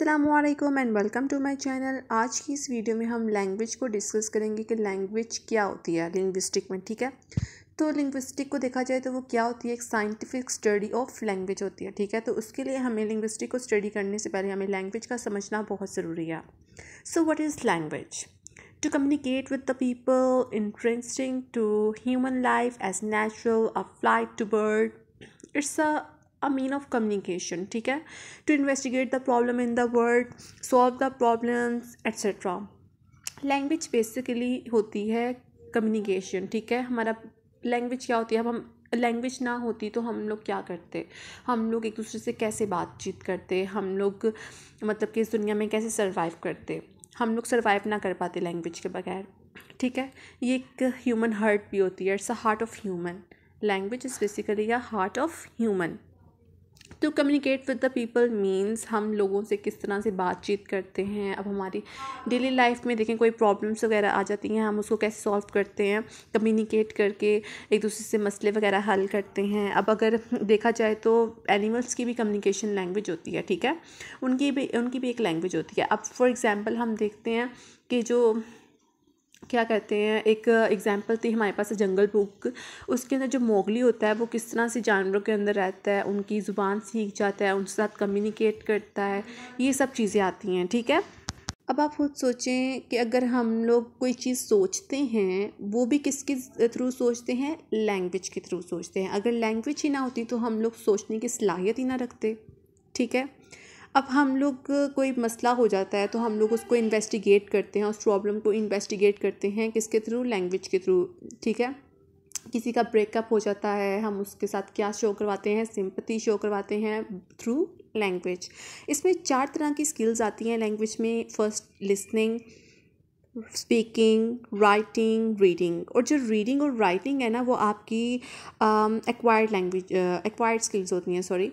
अल्लाम and welcome to my channel आज की इस वीडियो में हम लैंग्वेज को डिस्कस करेंगे कि लैंग्वेज क्या होती है लिंग्विस्टिक में ठीक है तो लिंग्विस्टिक को देखा जाए तो वो क्या होती है एक साइंटिफिक स्टडी ऑफ लैंग्वेज होती है ठीक है तो उसके लिए हमें लिंग्विस्टिक को स्टडी करने से पहले हमें लैंग्वेज का समझना बहुत ज़रूरी है so what is language to communicate with the people interesting to human life as natural a flight to bird it's a a mean of communication ठीक है to investigate the problem in the world solve the problems etcetera language basically होती है communication ठीक है हमारा language क्या होती है अब हम लैंग्वेज ना होती तो हम लोग क्या करते हम लोग एक दूसरे से कैसे बातचीत करते हम लोग मतलब कि इस दुनिया में कैसे सर्वाइव करते हम लोग सर्वाइव ना कर पाते लैंग्वेज के बगैर ठीक है ये एक ह्यूमन हर्ट भी होती है it's a heart of human language is basically a heart of human to communicate with the people means हम लोगों से किस तरह से बातचीत करते हैं अब हमारी डेली लाइफ में देखें कोई प्रॉब्लम्स वगैरह आ जाती हैं हम उसको कैसे सॉल्व करते हैं कम्युनिकेट करके एक दूसरे से मसले वगैरह हल करते हैं अब अगर देखा जाए तो एनिमल्स की भी कम्युनिकेशन लैंग्वेज होती है ठीक है उनकी भी उनकी भी एक लैंग्वेज होती है अब फॉर एग्ज़ाम्पल हम देखते हैं कि जो क्या कहते हैं एक एग्ज़ाम्पल थी हमारे पास जंगल बुक उसके अंदर जो मोगली होता है वो किस तरह से जानवरों के अंदर रहता है उनकी ज़ुबान सीख जाता है उनके साथ कम्युनिकेट करता है ये सब चीज़ें आती हैं ठीक है अब आप खुद सोचें कि अगर हम लोग कोई चीज़ सोचते हैं वो भी किसके थ्रू सोचते हैं लैंग्वेज के थ्रू सोचते हैं अगर लैंग्वेज ही ना होती तो हम लोग सोचने की सलाहियत ही ना रखते ठीक है अब हम लोग कोई मसला हो जाता है तो हम लोग उसको इन्वेस्टिगेट करते हैं उस प्रॉब्लम को इन्वेस्टिगेट करते हैं किसके थ्रू लैंग्वेज के थ्रू ठीक है किसी का ब्रेकअप हो जाता है हम उसके साथ क्या शो करवाते हैं सिंपति शो करवाते हैं थ्रू लैंग्वेज इसमें चार तरह की स्किल्स आती हैं लैंग्वेज में first listening speaking writing reading और जो रीडिंग और राइटिंग है ना वो आपकी एक्वायर्ड लैंग्वेज एक्वायर्ड स्किल्स होती हैं सॉरी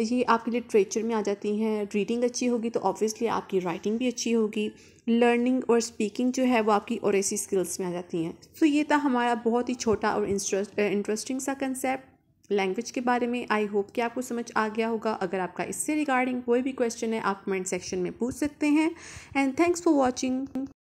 ये आपकी लिटरेचर में आ जाती हैं रीडिंग अच्छी होगी तो ऑब्वियसली आपकी राइटिंग भी अच्छी होगी लर्निंग और स्पीकिंग जो है वो आपकी और ऐसी स्किल्स में आ जाती हैं सो so ये था हमारा बहुत ही छोटा और इंटरेस्टिंग uh, सा कंसेप्ट लैंग्वेज के बारे में आई होप कि आपको समझ आ गया होगा अगर आपका इससे रिगार्डिंग कोई भी क्वेश्चन है आप कमेंट सेक्शन में पूछ सकते हैं एंड थैंक्स फॉर वॉचिंग